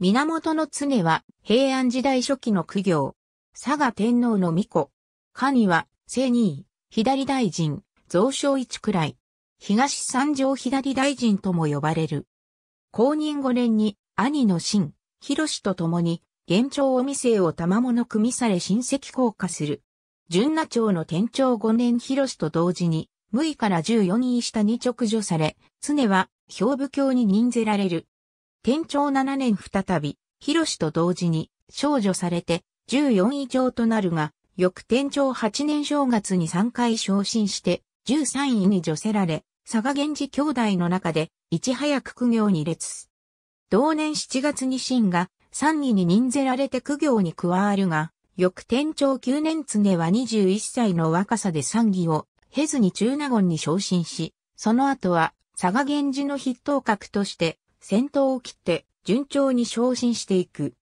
源の常は平安時代初期の苦行。佐賀天皇の御子。神は、正二位、左大臣、増将一くらい。東三条左大臣とも呼ばれる。公認五年に、兄の新、広氏と共に、現庁お店を賜物組みされ親戚降下する。純那町の天長五年広氏と同時に、無位から十四人下に直除され、常は、兵部教に任ぜられる。天長7年再び、広と同時に、少女されて、14以上となるが、翌天長8年正月に3回昇進して、13位に除せられ、佐賀源氏兄弟の中で、いち早く苦行に列。同年7月に新が、3位に任せられて苦行に加わるが、翌天長9年常は21歳の若さで三位を、経ずに中納言に昇進し、その後は、佐賀源氏の筆頭格として、先頭を切って順調に昇進していく。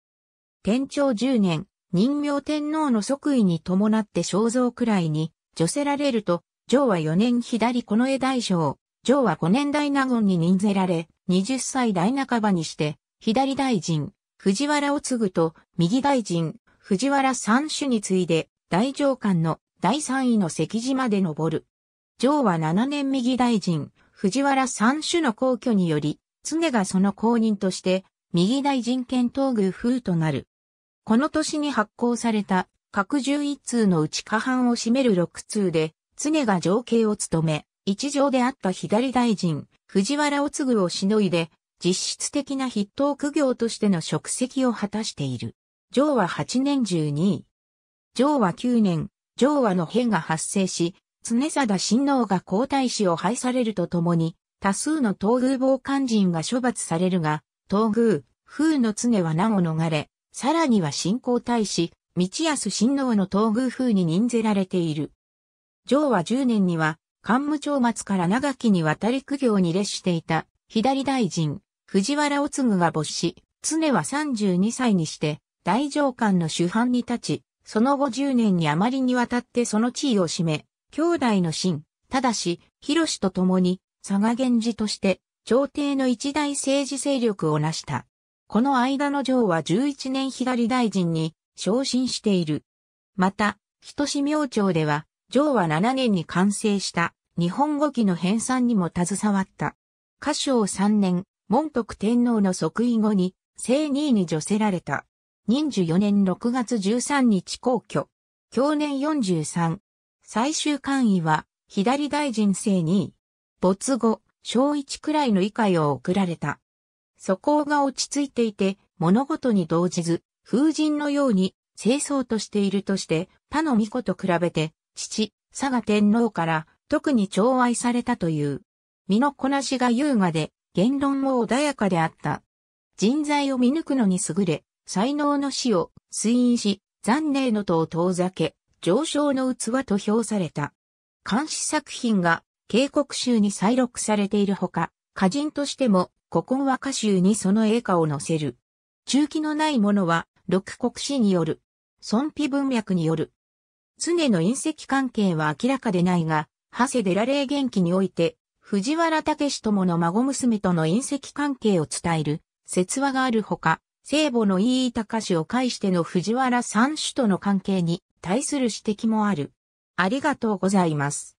天長10年、任名天皇の即位に伴って肖像くらいに、除せられると、上は4年左この絵大将、上は5年大納言に任せられ、20歳大半ばにして、左大臣、藤原を継ぐと、右大臣、藤原三種に次いで、大上官の第三位の席次まで登る。上は7年右大臣、藤原三種の皇居により、常がその後任として、右大臣権東宮風となる。この年に発行された、各11通のうち下半を占める6通で、常が情景を務め、一条であった左大臣、藤原を継ぐをしのいで、実質的な筆頭苦行としての職責を果たしている。上は8年12位。上は9年、上はの変が発生し、常貞親王が皇太子を廃されるとともに、多数の東宮傍観人が処罰されるが、東宮、風の常は名を逃れ、さらには信仰大使、道安親王の東宮風に任ぜられている。上は10年には、官務長末から長きにわたり苦行に列していた、左大臣、藤原おぐが没し、常は32歳にして、大上官の主犯に立ち、その後10年に余りにわたってその地位を占め、兄弟の真、ただし、広志と共に、佐賀源氏として、朝廷の一大政治勢力を成した。この間の城は11年左大臣に昇進している。また、人志明朝では、城は7年に完成した日本語記の編纂にも携わった。歌唱3年、文徳天皇の即位後に、正二位に除せられた。仁寿4年6月13日皇居。去年43。最終官位は、左大臣正二位。没後、小一くらいの以下を送られた。素行が落ち着いていて、物事に動じず、風神のように清掃としているとして、他の巫女と比べて、父、佐賀天皇から特に寵愛されたという。身のこなしが優雅で、言論も穏やかであった。人材を見抜くのに優れ、才能の死を推因し、残念のとを遠ざけ、上昇の器と評された。監視作品が警告集に再録されているほか、歌人としても古今和歌集にその栄華を載せる。中期のないものは、六国史による。孫碑文脈による。常の隕石関係は明らかでないが、長谷寺霊元気において、藤原武友の孫娘との隕石関係を伝える、説話があるほか、聖母の飯高氏を介しての藤原三種との関係に対する指摘もある。ありがとうございます。